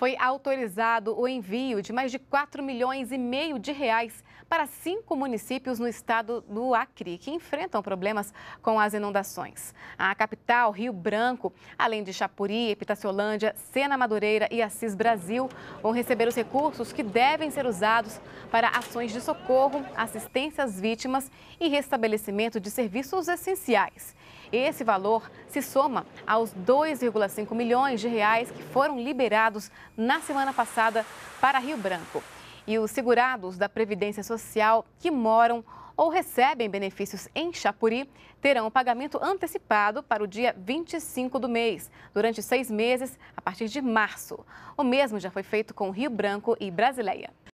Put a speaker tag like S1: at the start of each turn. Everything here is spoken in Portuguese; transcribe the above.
S1: foi autorizado o envio de mais de 4 milhões e meio de reais para cinco municípios no estado do Acre, que enfrentam problemas com as inundações. A capital, Rio Branco, além de Chapuri, Epitaciolândia, Sena Madureira e Assis Brasil, vão receber os recursos que devem ser usados para ações de socorro, assistência às vítimas e restabelecimento de serviços essenciais. Esse valor se soma aos 2,5 milhões de reais que foram liberados na semana passada para Rio Branco. E os segurados da Previdência Social que moram ou recebem benefícios em Chapuri terão pagamento antecipado para o dia 25 do mês, durante seis meses, a partir de março. O mesmo já foi feito com Rio Branco e Brasileia.